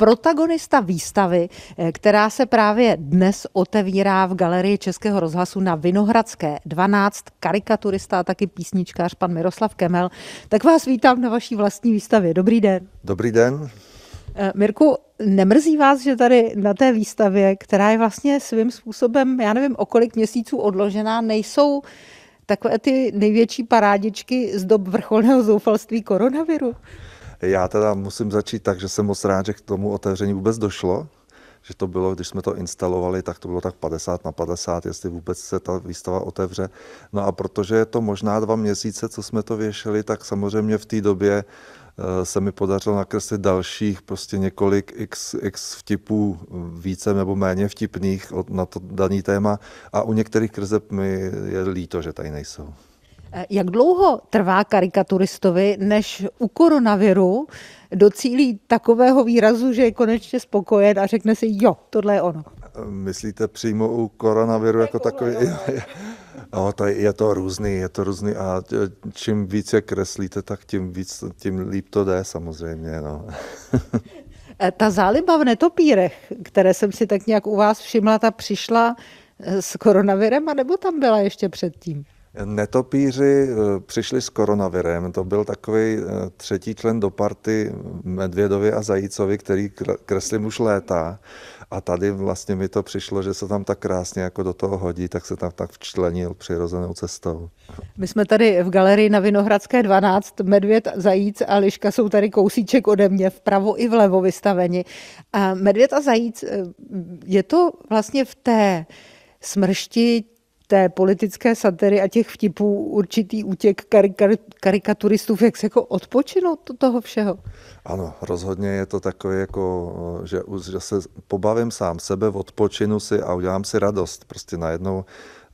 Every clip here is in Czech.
protagonista výstavy, eh, která se právě dnes otevírá v Galerii Českého rozhlasu na Vinohradské 12, karikaturista a taky písničkář pan Miroslav Kemel. Tak vás vítám na vaší vlastní výstavě. Dobrý den. Dobrý den. Eh, Mirku, nemrzí vás, že tady na té výstavě, která je vlastně svým způsobem, já nevím, o kolik měsíců odložená, nejsou takové ty největší parádičky z dob vrcholného zoufalství koronaviru? Já teda musím začít tak, že jsem moc rád, že k tomu otevření vůbec došlo, že to bylo, když jsme to instalovali, tak to bylo tak 50 na 50, jestli vůbec se ta výstava otevře. No a protože je to možná dva měsíce, co jsme to věšeli, tak samozřejmě v té době eh, se mi podařilo nakreslit dalších prostě několik x, x vtipů mm, více nebo méně vtipných na to daný téma a u některých kreseb mi je líto, že tady nejsou. Eh, jak dlouho trvá karikaturistovi, než u koronaviru docílí takového výrazu, že je konečně spokojen a řekne si, jo, tohle je ono? Myslíte přímo u koronaviru jako takový? No, to je, je to různý, je to různý a eh, čím více kreslíte, tak tím, víc, tím líp to jde samozřejmě. No. Eh, ta záliba v netopírech, které jsem si tak nějak u vás všimla, ta přišla s koronavirem, anebo tam byla ještě předtím? Netopíři eh, přišli s koronavirem, to byl takový eh, třetí člen do party Medvědovi a Zajícovi, který kreslím už léta. A tady vlastně mi to přišlo, že se tam tak krásně jako do toho hodí, tak se tam tak včlenil přirozenou cestou. My jsme tady v galerii na Vinohradské 12, Medvěd, Zajíc a Liška jsou tady kousíček ode mě, vpravo i vlevo vystaveni. A medvěd a Zajíc, eh, je to vlastně v té smršti té politické satiry a těch vtipů určitý útěk karikaturistů, jak se jako odpočinout od toho všeho? Ano, rozhodně je to takové, jako, že, už že se pobavím sám sebe, odpočinu si a udělám si radost. Prostě najednou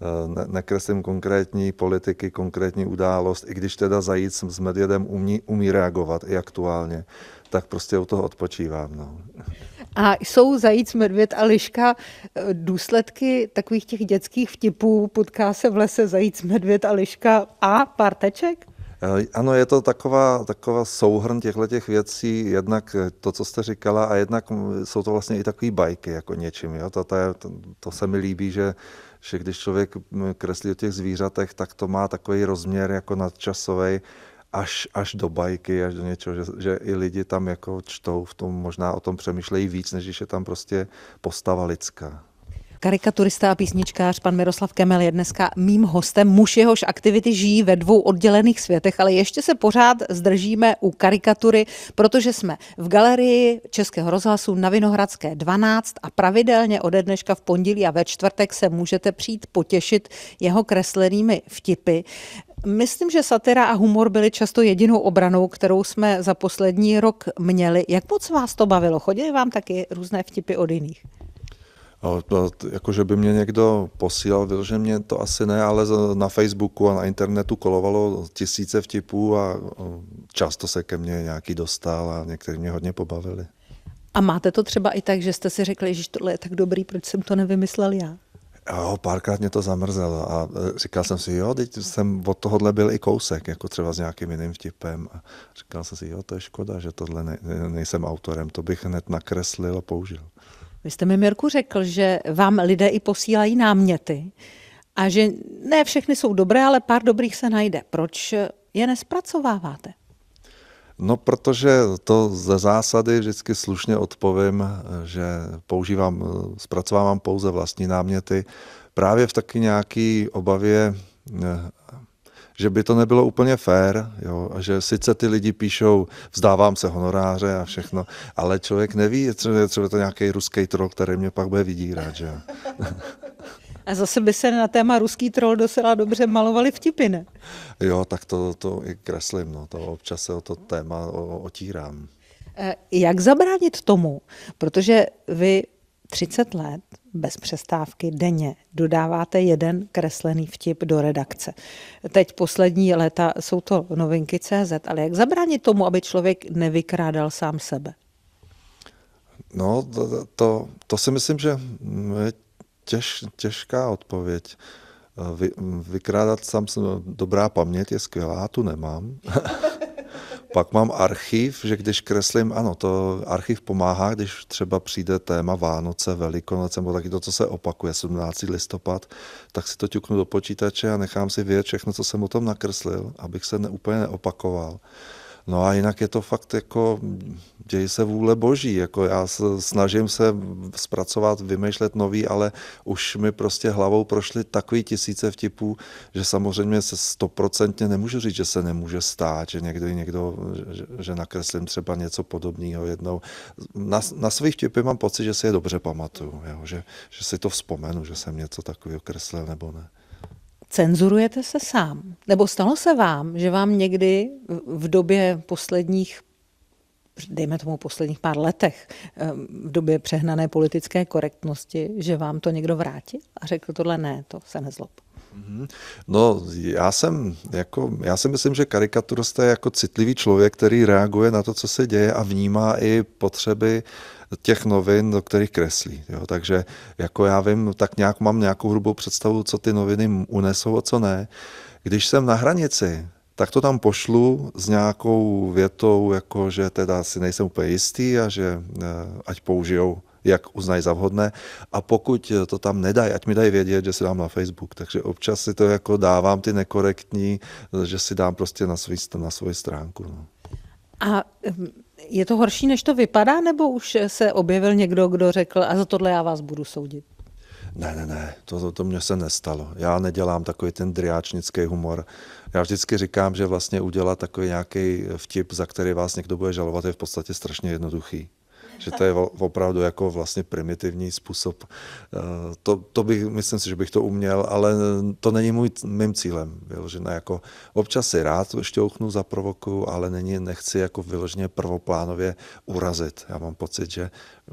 eh, ne, nekreslím konkrétní politiky, konkrétní událost, i když teda zajít s Medvědem umí, umí reagovat i aktuálně, tak prostě u toho odpočívám. No. A jsou zajíc, medvěd a liška eh, důsledky takových těch dětských vtipů? Potká se v lese zajíc, medvěd a liška a pár teček? Eh, ano, je to taková, taková souhrn těchto těch věcí, jednak eh, to, co jste říkala, a jednak mm, jsou to vlastně i takové bajky jako něčím. Jo? To, to, to, to se mi líbí, že, že když člověk mm, kreslí o těch zvířatech, tak to má takový rozměr jako nadčasový, až, až do bajky, až do něčeho, že, že i lidi tam jako čtou, v tom možná o tom přemýšlejí víc, než když je tam prostě postava lidská. Karikaturista a písničkář pan Miroslav Kemel je dneska mým hostem. Muž jehož aktivity žijí ve dvou oddělených světech, ale ještě se pořád zdržíme u karikatury, protože jsme v galerii Českého rozhlasu na Vinohradské 12 a pravidelně ode dneška v pondělí a ve čtvrtek se můžete přijít potěšit jeho kreslenými vtipy. Myslím, že satira a humor byly často jedinou obranou, kterou jsme za poslední rok měli. Jak moc vás to bavilo? Chodili vám taky různé vtipy od jiných? Jakože by mě někdo posílal, že mě to asi ne, ale na Facebooku a na internetu kolovalo tisíce vtipů a často se ke mně nějaký dostal a někteří mě hodně pobavili. A máte to třeba i tak, že jste si řekli, že tohle je tak dobrý, proč jsem to nevymyslel já? Jo, párkrát mě to zamrzelo a e, říkal jsem si, jo, teď jsem od tohohle byl i kousek, jako třeba s nějakým jiným vtipem. A říkal jsem si, jo, to je škoda, že tohle ne, nejsem autorem, to bych hned nakreslil a použil. Vy jste mi, Mirku, řekl, že vám lidé i posílají náměty a že ne všechny jsou dobré, ale pár dobrých se najde. Proč je nespracováváte? No, protože to ze zásady vždycky slušně odpovím, že používám, zpracovávám pouze vlastní náměty, právě v taky nějaký obavě, eh, že by to nebylo úplně fair, jo, že sice ty lidi píšou, vzdávám se honoráře a všechno, ale člověk neví, je třeba, je třeba to nějaký ruský troll, který mě pak bude vydírat, že A zase by se na téma ruský troll dosela dobře malovali vtipy, ne? Jo, tak to, to i kreslím, no, to občas se o to téma otírám. Eh, jak zabránit tomu? Protože vy 30 let bez přestávky denně dodáváte jeden kreslený vtip do redakce. Teď poslední léta jsou to novinky CZ, ale jak zabránit tomu, aby člověk nevykrádal sám sebe? No, to, to, to si myslím, že těž, těžká odpověď. Eh, vy, vykrádat sám jsem, dobrá paměť je skvělá, tu nemám. Pak mám archiv, že když kreslím, ano, to archiv pomáhá, když třeba přijde téma Vánoce, Velikonoce, nebo taky to, co se opakuje, 17. listopad, tak si to ťuknu do počítače a nechám si vědět všechno, co jsem o tom nakreslil, abych se ne, úplně neopakoval. No a jinak je to fakt jako děje se vůle boží. Jako já snažím se zpracovat, vymýšlet nový, ale už mi prostě hlavou prošly takový tisíce vtipů, že samozřejmě se stoprocentně nemůžu říct, že se nemůže stát, že někdy někdo, že, že nakreslím třeba něco podobného jednou. Na, na svých vtipy mám pocit, že si je dobře pamatuju, jo? Že, že si to vzpomenu, že jsem něco takového kreslil nebo ne. Cenzurujete se sám? Nebo stalo se vám, že vám někdy v době posledních dejme tomu posledních pár letech, v době přehnané politické korektnosti, že vám to někdo vrátil a řekl tohle ne, to se nezlob. Mhm. No, já jsem, jako, já si myslím, že karikaturista je jako citlivý člověk, který reaguje na to, co se děje a vnímá i potřeby těch novin, do kterých kreslí. Jo. Takže jako já vím, tak nějak mám nějakou hrubou představu, co ty noviny unesou a co ne. Když jsem na hranici, tak to tam pošlu s nějakou větou, jako že teda si nejsem úplně jistý a že eh, ať použijou jak uznají za vhodné. A pokud to tam nedají, ať mi dají vědět, že si dám na Facebook. Takže občas si to jako dávám ty nekorektní, že si dám prostě na svůj, na svoji stránku. No. A hm, je to horší, než to vypadá, nebo už se objevil někdo, kdo řekl, a za tohle já vás budu soudit? ne, ne, ne, to, to, to mně se nestalo. Já nedělám takový ten driáčnický humor. Já vždycky říkám, že vlastně udělat takový nějaký vtip, za který vás někdo bude žalovat, je v podstatě strašně jednoduchý že to je opravdu jako vlastně primitivní způsob. Eh, to, to bych, myslím si, že bych to uměl, ale to není můj, mým cílem. Vyložené jako občas si rád šťouchnu, provoku, ale není, nechci jako vyloženě prvoplánově urazit. Já mám pocit, že,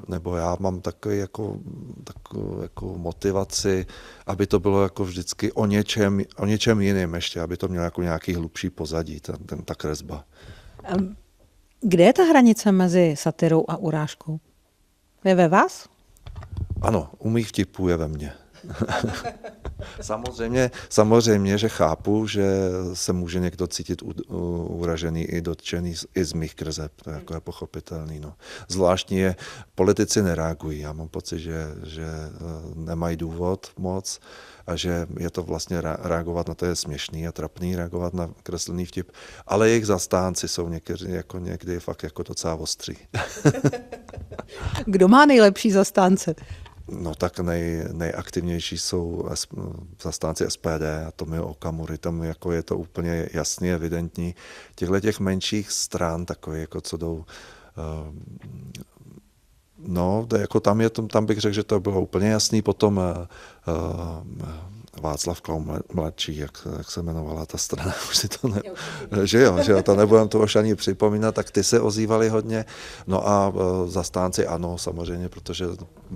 nebo já mám takový jako, takový jako motivaci, aby to bylo jako vždycky o něčem, o něčem jiném, ještě, aby to mělo jako nějaký hlubší pozadí, ten, ten, ta kresba. Kde je ta hranice mezi satirou a urážkou? Je ve vás? Ano, u mých vtipů je ve mně. samozřejmě, samozřejmě, že chápu, že se může někdo cítit u, u, uražený i dotčený i z mých krzeb. To je, jako je pochopitelný. No. Zvláštní je, politici nereagují. Já mám pocit, že, že eh, nemají důvod moc a že je to vlastně reagovat na to je směšný a trapný reagovat na kreslený vtip, ale jejich zastánci jsou někdy, jako někdy fakt jako docela ostří. Kdo má nejlepší zastánce? No tak nej, nejaktivnější jsou zastánci SPD a Tomio Okamury, tam jako je to úplně jasně evidentní. Těchto těch menších stran, takové jako co jdou ehm, No, jako tam, je, tam bych řekl, že to bylo úplně jasný. Potom eh, eh, Václav Klaum mladší, jak, jak se jmenovala ta strana, už si to ne... že jo, že jo, to nebudem to už ani připomínat, tak ty se ozývali hodně. No a e, zastánci ano, samozřejmě, protože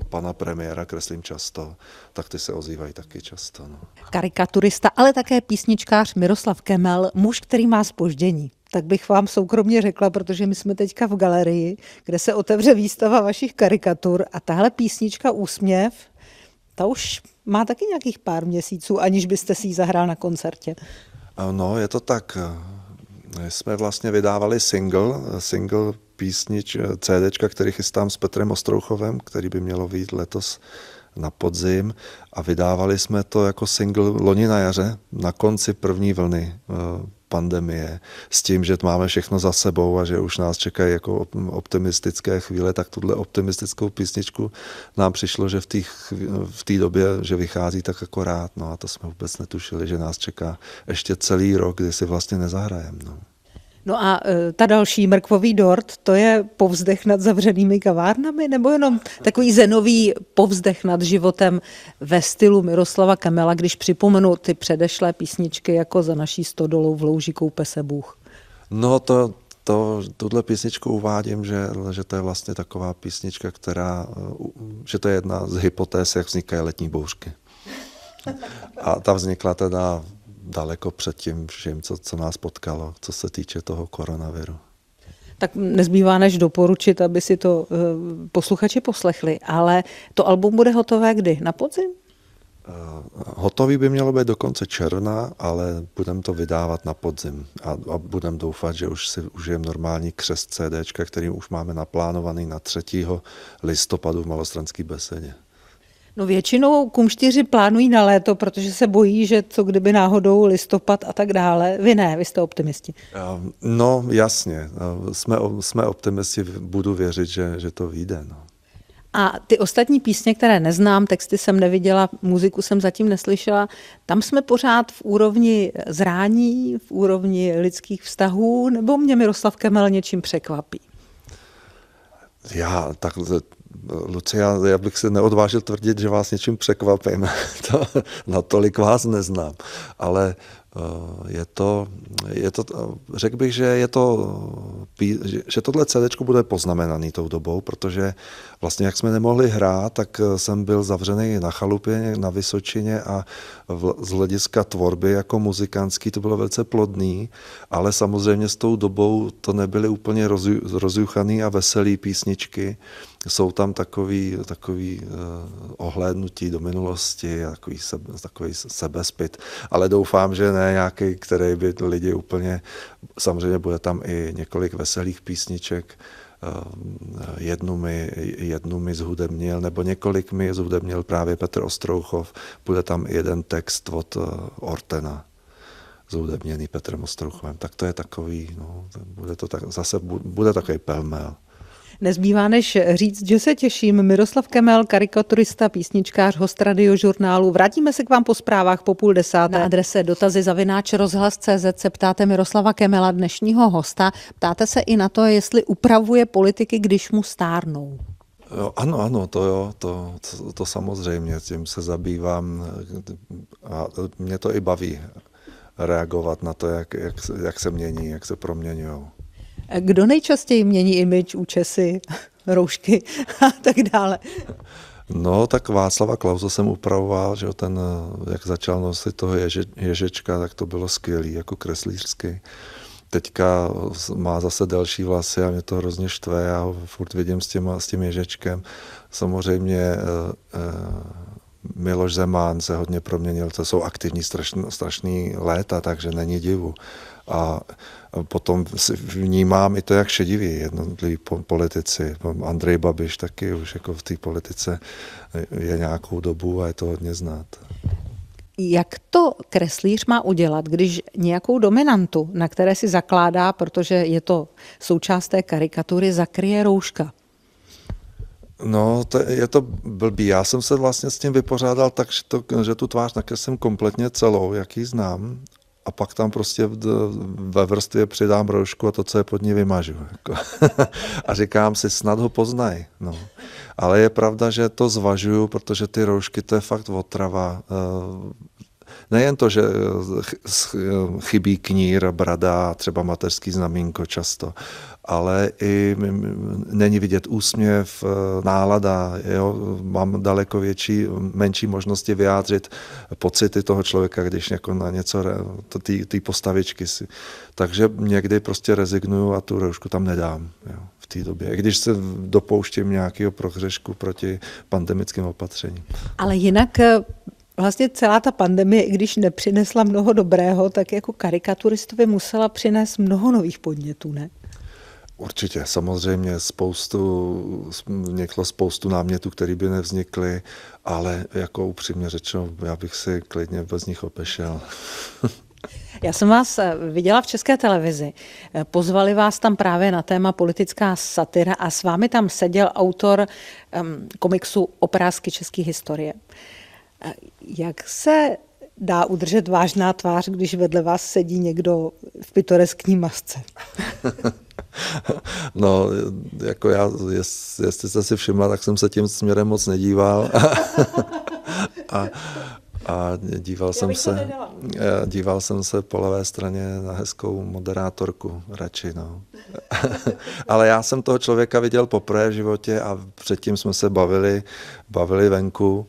pana premiéra kreslím často, tak ty se ozývají taky často. No. Karikaturista, ale také písničkář Miroslav Kemel, muž, který má spoždění tak bych vám soukromně řekla, protože my jsme teďka v galerii, kde se otevře výstava vašich karikatur a tahle písnička Úsměv, ta už má taky nějakých pár měsíců, aniž byste si ji zahrál na koncertě. Eh, no, je to tak. Eh, my jsme vlastně vydávali single, eh, single písnič, CD, který chystám s Petrem Ostrouchovem, který by mělo být letos na podzim a vydávali jsme to jako single loni na jaře, na konci první vlny pandemie, s tím, že máme všechno za sebou a že už nás čekají jako optimistické chvíle, tak tuhle optimistickou písničku nám přišlo, že v té v době, že vychází tak jako rád, no a to jsme vůbec netušili, že nás čeká ještě celý rok, kdy si vlastně nezahrajeme. No. No a e, ta další mrkvový dort, to je povzdech nad zavřenými kavárnami, nebo jenom takový zenový povzdech nad životem ve stylu Miroslava Kamela, když připomenu ty předešlé písničky jako za naší stodolou v louži koupe se Bůh. No to, to, tuhle písničku uvádím, že, že to je vlastně taková písnička, která, e, že to je jedna z hypotéz, jak vznikají letní bouřky. A ta vznikla teda daleko před tím všem, co, co nás potkalo, co se týče toho koronaviru tak nezbývá než doporučit, aby si to eh, posluchači poslechli. Ale to album bude hotové kdy? Na podzim? Eh, hotový by mělo být do konce června, ale budeme to vydávat na podzim a, a budeme doufat, že už si užijeme normální křest CD, který už máme naplánovaný na 3. listopadu v Malostranské besedě. No většinou kumštíři plánují na léto, protože se bojí, že co kdyby náhodou listopad a tak dále. Vy ne, vy jste optimisti. Ehm, no jasně, ehm, jsme, jsme optimisti, budu věřit, že, že to vyjde. No. A ty ostatní písně, které neznám, texty jsem neviděla, muziku jsem zatím neslyšela, tam jsme pořád v úrovni zrání, v úrovni lidských vztahů, nebo mě Miroslav Kemel něčím překvapí? Já, tak Luci, já, já bych se neodvážil tvrdit, že vás něčím překvapím. to, natolik vás neznám. Ale eh, je to, je to, eh, řekl bych, že, je to, eh, že tohle CD bude poznamenaný tou dobou, protože vlastně jak jsme nemohli hrát, tak jsem byl zavřený na chalupě, na Vysočině a v, z hlediska tvorby jako muzikantský to bylo velice plodný, ale samozřejmě s tou dobou to nebyly úplně rozju, rozjuchaný a veselý písničky, jsou tam takový, takový uh, ohlédnutí do minulosti, takový, se, takový sebezpit, ale doufám, že ne nějaký, který by lidi úplně, samozřejmě bude tam i několik veselých písniček, eh, jednu mi, jednu mi zhudebnil, nebo několik mi zhudebnil právě Petr Ostrouchov. Bude tam i jeden text od eh, Ortena zhudebněný Petrem Ostrouchovem. Tak to je takový, no, bude to tak, zase bude takový pelmel. Nezbývá než říct, že se těším. Miroslav Kemel, karikaturista, písničkář, host radiožurnálu. Vrátíme se k vám po zprávách po půl desáté. Na adrese dotazy zavináč rozhlas.cz se ptáte Miroslava Kemela, dnešního hosta. Ptáte se i na to, jestli upravuje politiky, když mu stárnou. Jo, ano, ano, to jo, to, to, to samozřejmě, tím se zabývám a mě to i baví reagovat na to, jak, jak, jak se mění, jak se proměňují. Kdo nejčastěji mění image, účesy, roušky a tak dále? No, tak Václava Klauze jsem upravoval, že ten, eh, jak začal nosit toho ježe, ježečka, tak to bylo skvělý, jako kreslířský. Teďka eh, má zase další vlasy a mě to hrozně štve, já ho furt vidím s, těma, s tím ježečkem. Samozřejmě eh, eh, Miloš Zeman se hodně proměnil, to jsou aktivní strašný, strašný léta, takže není divu. A potom vnímám i to, jak šediví jednotliví politici. Andrej Babiš taky už jako v té politice je nějakou dobu a je to hodně znát. Jak to kreslíř má udělat, když nějakou dominantu, na které si zakládá, protože je to součást té karikatury, zakryje rouška? No, to je, je to blbý. Já jsem se vlastně s tím vypořádal tak, že, to, že tu tvář nakreslím kompletně celou, jaký znám, a pak tam prostě ve vrstvě přidám roušku a to, co je pod ní, vymažu. Jako. a říkám si, snad ho poznaj. No. Ale je pravda, že to zvažuju, protože ty roušky, to je fakt otrava. Eh, nejen to, že eh, chybí knír, brada, třeba mateřský znamínko často, ale i není vidět úsměv, eh, nálada. Jo? Mám daleko větší, menší možnosti vyjádřit pocity toho člověka, když jako na něco, ty postavičky si. Takže někdy prostě rezignuju a tu roušku tam nedám. Jo? v té době, když se dopouštím nějakého prohřešku proti pandemickým opatřením. Ale jinak eh, vlastně celá ta pandemie, i když nepřinesla mnoho dobrého, tak jako karikaturistovi musela přinést mnoho nových podnětů, ne? Určitě, samozřejmě spoustu, vzniklo spoustu námětů, které by nevznikly, ale jako upřímně řečeno, já bych si klidně bez nich opešel. Já jsem vás eh, viděla v České televizi. Eh, pozvali vás tam právě na téma politická satira a s vámi tam seděl autor um, komiksu Oprázky české historie. Eh, jak se dá udržet vážná tvář, když vedle vás sedí někdo v pitoreskní masce? no, jako já, jest, jestli jste si všimla, tak jsem se tím směrem moc nedíval. a, a díval jsem, se, eh, díval jsem se po levé straně na hezkou moderátorku radši. No. Ale já jsem toho člověka viděl poprvé v životě a předtím jsme se bavili, bavili venku. Uh,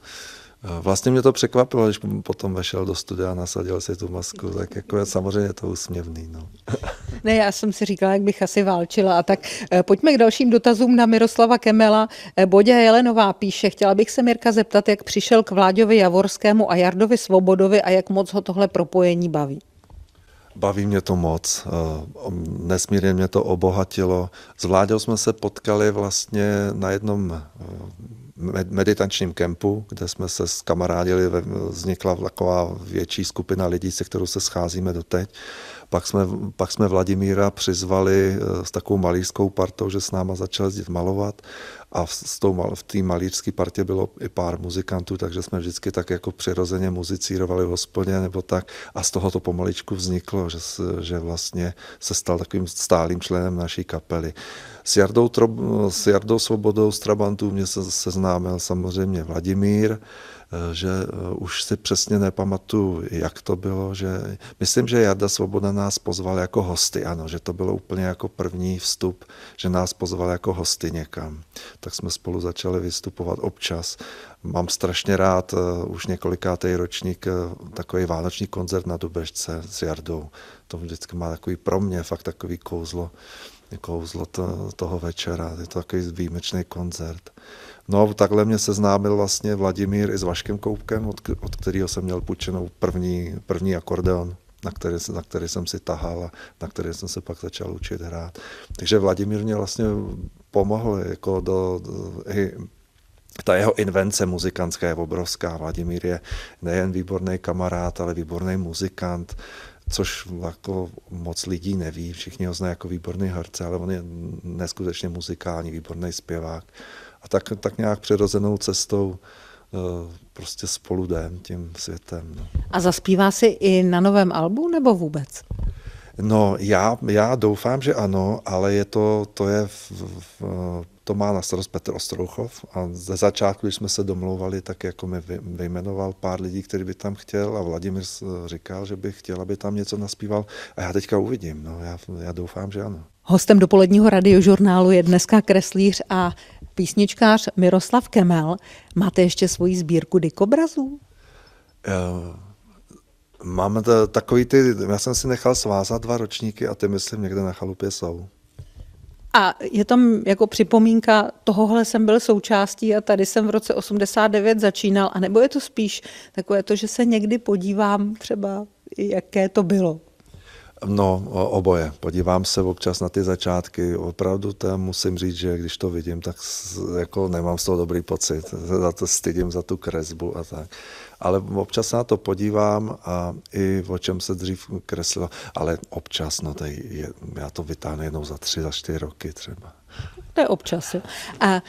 Eh, vlastně mě to překvapilo, když potom vešel do studia a nasadil si tu masku, tak jako je, samozřejmě je to usměvný. No. Ne, já jsem si říkala, jak bych asi válčila. A tak eh, pojďme k dalším dotazům na Miroslava Kemela. Eh, Bodě Jelenová píše, chtěla bych se Mirka zeptat, jak přišel k Vláďovi Javorskému a Jardovi Svobodovi a jak moc ho tohle propojení baví. Baví mě to moc, nesmírně mě to obohatilo. S Vláďou jsme se potkali vlastně na jednom meditačním kempu, kde jsme se skamarádili, vznikla taková větší skupina lidí, se kterou se scházíme doteď. Pak jsme, pak jsme Vladimíra přizvali eh, s takovou malířskou partou, že s náma začal jezdit malovat a v, s tou, v té malířské partě bylo i pár muzikantů, takže jsme vždycky tak jako přirozeně muzicírovali v hospodě nebo tak a z toho to pomaličku vzniklo, že, že vlastně se stal takovým stálým členem naší kapely. S Jardou, Trob, s Jardou Svobodou z Trabantů mě se seznámil samozřejmě Vladimír, eh, že eh, už si přesně nepamatuju, jak to bylo, že myslím, že Jarda Svoboda nás pozval jako hosty, ano, že to bylo úplně jako první vstup, že nás pozval jako hosty někam. Tak jsme spolu začali vystupovat občas. Mám strašně rád eh, už několikátý ročník takový vánoční koncert na Dubežce s Jardou. To vždycky má takový pro mě fakt takový kouzlo kouzlo jako to, toho večera. Je to takový výjimečný koncert. No takhle mě seznámil vlastně Vladimír i s Vaškem Koupkem, od, od kterého jsem měl půjčenou první, první akordeon na který, na který jsem si tahal a na který jsem se pak začal učit hrát. Takže Vladimír mě vlastně pomohl jako do, do i ta jeho invence muzikantská je obrovská. Vladimír je nejen výborný kamarád, ale výborný muzikant což jako moc lidí neví, všichni ho znají jako výborný herce, ale on je neskutečně muzikální, výborný zpěvák. A tak, tak nějak přirozenou cestou eh, prostě spolu jdem tím světem. No. A zaspívá si i na novém albu nebo vůbec? No já, já doufám, že ano, ale je to, to je v, v, v to má na starost Petr Ostrouchov a ze začátku, když jsme se domlouvali, tak jako mi vyjmenoval pár lidí, který by tam chtěl a Vladimír eh, říkal, že by chtěl, aby tam něco naspíval a já teďka uvidím, no já, já doufám, že ano. Hostem dopoledního radiožurnálu je dneska kreslíř a písničkář Miroslav Kemel. Máte ještě svoji sbírku dikobrazů? Uh, eh, Mám takový ty, já jsem si nechal svázat dva ročníky a ty myslím někde na chalupě jsou. A je tam jako připomínka, tohohle jsem byl součástí a tady jsem v roce 89 začínal, anebo je to spíš takové to, že se někdy podívám třeba, jaké to bylo? No, oboje. Podívám se občas na ty začátky. Opravdu to musím říct, že když to vidím, tak jako nemám z toho dobrý pocit. Za to stydím za tu kresbu a tak. Ale občas na to podívám a i o čem se dřív kreslilo. Ale občas, no tady je, já to vytáhnu jednou za tři, za čtyři roky třeba. To je občas. Jo. A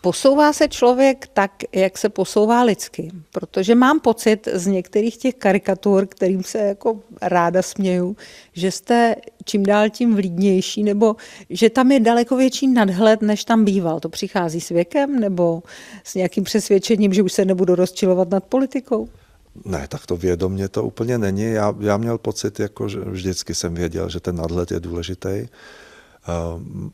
Posouvá se člověk tak, jak se posouvá lidsky, protože mám pocit z některých těch karikatur, kterým se jako ráda směju, že jste čím dál tím vlídnější, nebo že tam je daleko větší nadhled, než tam býval. To přichází s věkem nebo s nějakým přesvědčením, že už se nebudu rozčilovat nad politikou? Ne, tak to vědomě to úplně není. Já, já měl pocit, jako, že vždycky jsem věděl, že ten nadhled je důležitý. Um, ehm,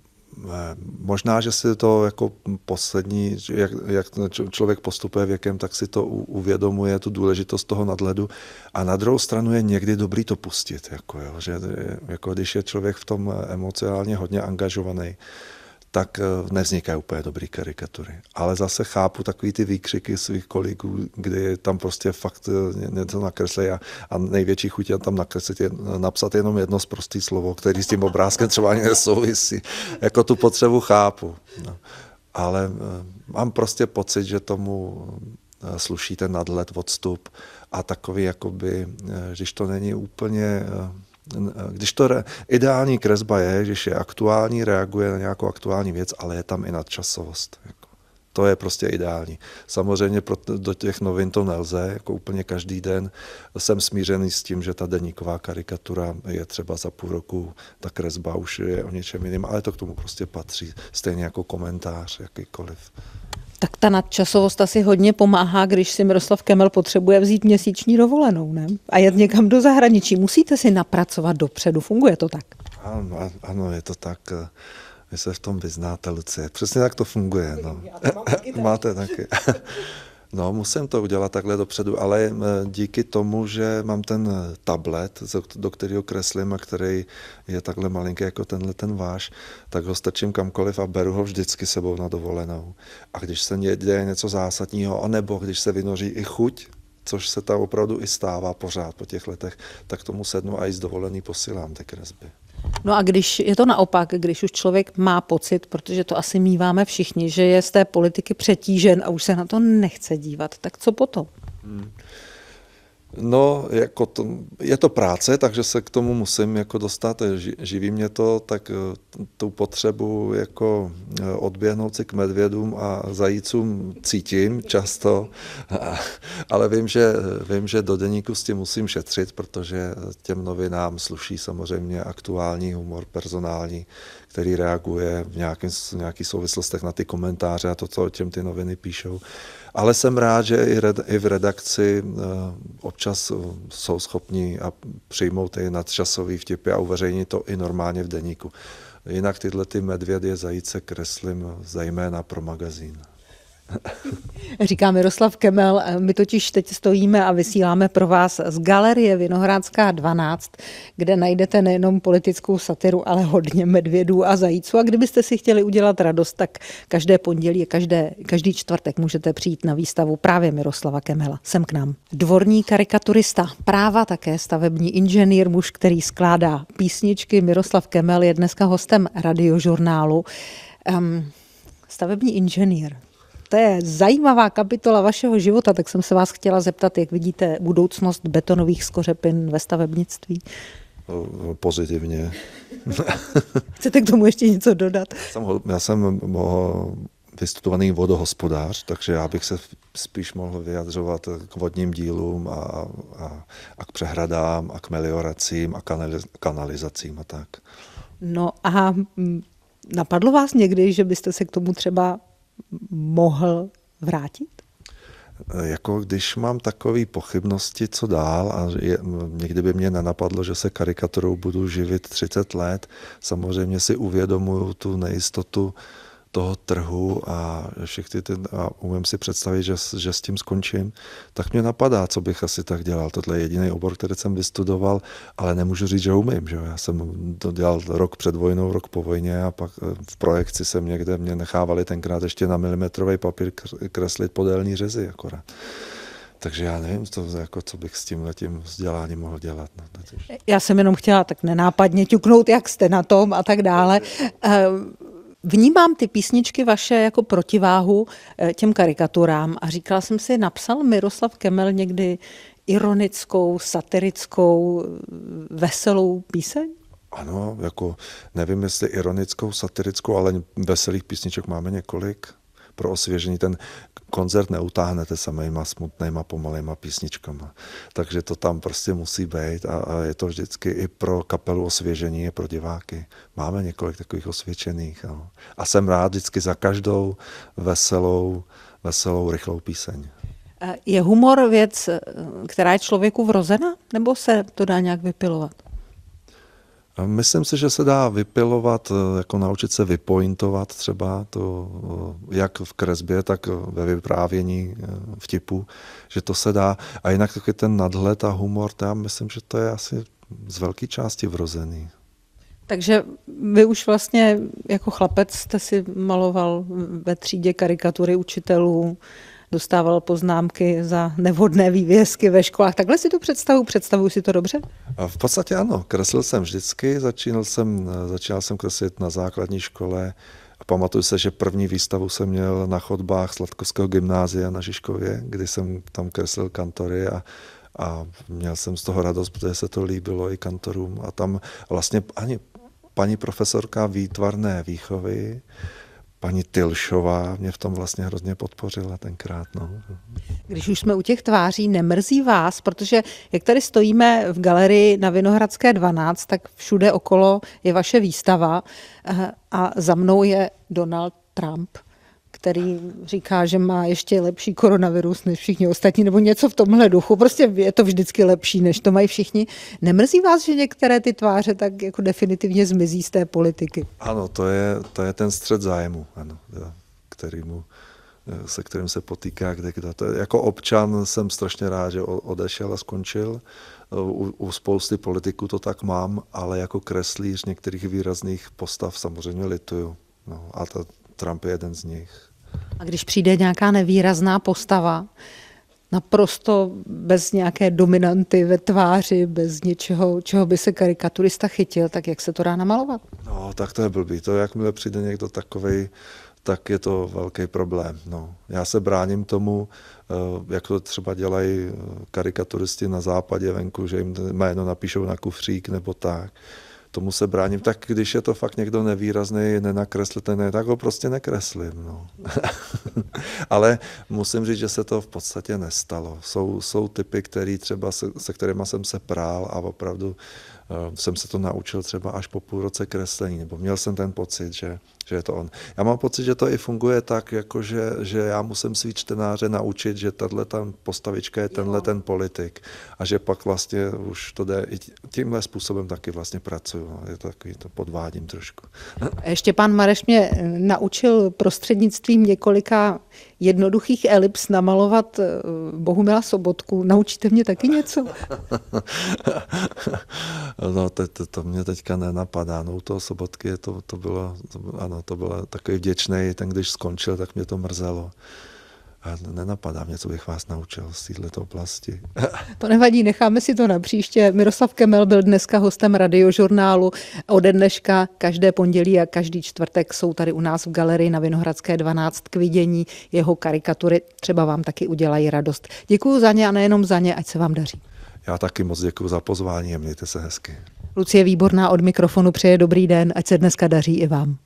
Možná, že si to jako poslední, jak, jak člověk postupuje věkem, tak si to uvědomuje, tu důležitost toho nadhledu. A na druhou stranu je někdy dobrý to pustit, jako, jo, že, jako když je člověk v tom eh, emocionálně hodně angažovaný, tak eh, nevznikají úplně dobré karikatury. Ale zase chápu takový ty výkřiky svých kolegů, kdy tam prostě fakt eh, něco nakreslí a, a největší chuť je tam nakreslit, je, napsat jenom jedno z prostý slovo, který s tím obrázkem třeba ani nesouvisí. Jako tu potřebu chápu. No. Ale eh, mám prostě pocit, že tomu sluší ten nadhled, odstup a takový, jakoby, když to není úplně když to re, ideální kresba je, když je aktuální, reaguje na nějakou aktuální věc, ale je tam i nadčasovost. Jako. To je prostě ideální. Samozřejmě pro, do těch novin to nelze, jako úplně každý den. Jsem smířený s tím, že ta deníková karikatura je třeba za půl roku, ta kresba už je o něčem jiném, ale to k tomu prostě patří, stejně jako komentář jakýkoliv tak ta nadčasovost asi hodně pomáhá, když si Miroslav Kemel potřebuje vzít měsíční dovolenou ne? a jet někam do zahraničí. Musíte si napracovat dopředu, funguje to tak? Ano, ano je to tak. Eh, vy se v tom vyznáte, Lucie. Přesně tak to funguje. No. Mám taky Máte taky. No, musím to udělat takhle dopředu, ale eh, díky tomu, že mám ten eh, tablet, do kterého kreslím a který je takhle malinký jako tenhle ten váš, tak ho stačím kamkoliv a beru ho vždycky sebou na dovolenou. A když se děje něco zásadního, anebo když se vynoří i chuť což se tam opravdu i stává pořád po těch letech, tak tomu sednu a i z dovolený posílám ty kresby. No a když je to naopak, když už člověk má pocit, protože to asi míváme všichni, že je z té politiky přetížen a už se na to nechce dívat, tak co potom? Hmm. No, jako to, je to práce, takže se k tomu musím jako dostat, živí mě to, tak eh, tu potřebu jako eh, odběhnout si k medvědům a zajícům cítím často, ale vím že, vím, že do deníku s tím musím šetřit, protože těm novinám sluší samozřejmě aktuální humor, personální, který reaguje v nějakých nějaký souvislostech na ty komentáře a to, co o těm ty noviny píšou. Ale jsem rád, že i v redakci eh, občas eh, jsou schopni a přijmout ty nadčasové vtipy a uveřejnit to i normálně v deníku. Jinak tyhle ty medvědy zajíce kreslím zejména pro magazín. Říká Miroslav Kemel, my totiž teď stojíme a vysíláme pro vás z galerie Vinohradská 12, kde najdete nejenom politickou satiru, ale hodně medvědů a zajíců. A kdybyste si chtěli udělat radost, tak každé pondělí každé, každý čtvrtek můžete přijít na výstavu právě Miroslava Kemela. Sem k nám. Dvorní karikaturista, práva také stavební inženýr, muž, který skládá písničky. Miroslav Kemel je dneska hostem radiožurnálu. Um, stavební inženýr to je zajímavá kapitola vašeho života, tak jsem se vás chtěla zeptat, jak vidíte budoucnost betonových skořepin ve stavebnictví? Pozitivně. Chcete k tomu ještě něco dodat? Já jsem, já jsem vystudovaný vodohospodář, takže já bych se spíš mohl vyjadřovat k vodním dílům a, a, a k přehradám a k melioracím a kanalizacím a tak. No a mm, napadlo vás někdy, že byste se k tomu třeba mohl vrátit? Jako když mám takové pochybnosti, co dál, a je, někdy by mě nenapadlo, že se karikaturou budu živit 30 let, samozřejmě si uvědomuju tu nejistotu, toho trhu a ty, ten, a umím si představit, že, že s tím skončím, tak mě napadá, co bych asi tak dělal. Tohle je jediný obor, který jsem vystudoval, ale nemůžu říct, že umím. Že? Já jsem to dělal rok před vojnou, rok po vojně a pak eh, v projekci jsem někde, mě nechávali tenkrát ještě na milimetrový papír kreslit podélní řezy akorát. Takže já nevím, co, jako, co bych s tím letím vzděláním mohl dělat. No, Já jsem jenom chtěla tak nenápadně ťuknout, jak jste na tom a tak dále. Vnímám ty písničky vaše jako protiváhu eh, těm karikaturám a říkala jsem si, napsal Miroslav Kemel někdy ironickou, satirickou, eh, veselou píseň? Ano, jako nevím, jestli ironickou, satirickou, ale veselých písniček máme několik pro osvěžení. Ten koncert neutáhnete samýma smutnýma, pomalýma písničkama. Takže to tam prostě musí být a, a je to vždycky i pro kapelu osvěžení, je pro diváky. Máme několik takových osvědčených. No. A jsem rád vždycky za každou veselou, veselou, rychlou píseň. Je humor věc, eh, která je člověku vrozena, nebo se to dá nějak vypilovat? Myslím si, že se dá vypilovat, eh, jako naučit se vypointovat třeba to, eh, jak v kresbě, tak eh, ve vyprávění vtipu, že to se dá. A jinak taky ten nadhled a humor, já myslím, že to je asi z velké části vrozený. Takže vy už vlastně jako chlapec jste si maloval ve třídě karikatury učitelů, dostával poznámky za nevhodné vývězky ve školách. Takhle si to představu, představuji si to dobře? V podstatě ano, kreslil jsem vždycky, začínal jsem, začínal jsem kreslit na základní škole, Pamatuju se, že první výstavu jsem měl na chodbách Sladkovského gymnázia na Žižkově, kdy jsem tam kreslil kantory a, a měl jsem z toho radost, protože se to líbilo i kantorům. A tam vlastně ani paní profesorka výtvarné výchovy paní Tilšová mě v tom vlastně hrozně podpořila tenkrát. No. Když už jsme u těch tváří, nemrzí vás, protože jak tady stojíme v galerii na Vinohradské 12, tak všude okolo je vaše výstava eh, a za mnou je Donald Trump který říká, že má ještě lepší koronavirus než všichni ostatní, nebo něco v tomhle duchu. Prostě je to vždycky lepší, než to mají všichni. Nemrzí vás, že některé ty tváře tak jako definitivně zmizí z té politiky? Ano, to je, to je ten střed zájmu, ano, mu, eh, se kterým se potýká kde kdo. To je, jako občan jsem strašně rád, že odešel a skončil. Eh, u, u spousty politiků to tak mám, ale jako kreslíř některých výrazných postav samozřejmě lituju. No, a ta, Trump je jeden z nich. A když přijde nějaká nevýrazná postava, naprosto bez nějaké dominanty ve tváři, bez něčeho, čeho by se karikaturista chytil, tak jak se to dá namalovat? No, tak to je blbý. To, jakmile přijde někdo takovej, tak je to velký problém. No. Já se bráním tomu, eh, jak to třeba dělají eh, karikaturisti na západě venku, že jim jméno napíšou na kufřík nebo tak tomu se bráním. Tak když je to fakt někdo nevýrazný, nenakreslitelný, tak ho prostě nekreslím. No. Ale musím říct, že se to v podstatě nestalo. Jsou, jsou typy, který třeba se, se kterými jsem se prál a opravdu uh, jsem se to naučil třeba až po půl roce kreslení, nebo měl jsem ten pocit, že že je to on. Já mám pocit, že to i funguje tak, jako že, že já musím svý čtenáře naučit, že tahle tam postavička je tenhle ten politik a že pak vlastně už to jde i tímhle způsobem taky vlastně pracuju. No. Je to takový, to podvádím trošku. Ještě pan Mareš mě eh, naučil prostřednictvím několika jednoduchých elips namalovat eh, Bohumila Sobotku. Naučíte mě taky něco? no, to, to, to mě teďka nenapadá. No, u toho Sobotky je to, to bylo, to bylo ano, No, to byl takový vděčný, ten když skončil, tak mě to mrzelo. A nenapadá mě, co bych vás naučil z této oblasti. To nevadí, necháme si to na příště. Miroslav Kemel byl dneska hostem radiožurnálu. Ode dneška každé pondělí a každý čtvrtek jsou tady u nás v galerii na Vinohradské 12 k vidění. Jeho karikatury třeba vám taky udělají radost. Děkuji za ně a nejenom za ně, ať se vám daří. Já taky moc děkuji za pozvání a mějte se hezky. Lucie Výborná od mikrofonu přeje dobrý den, ať se dneska daří i vám.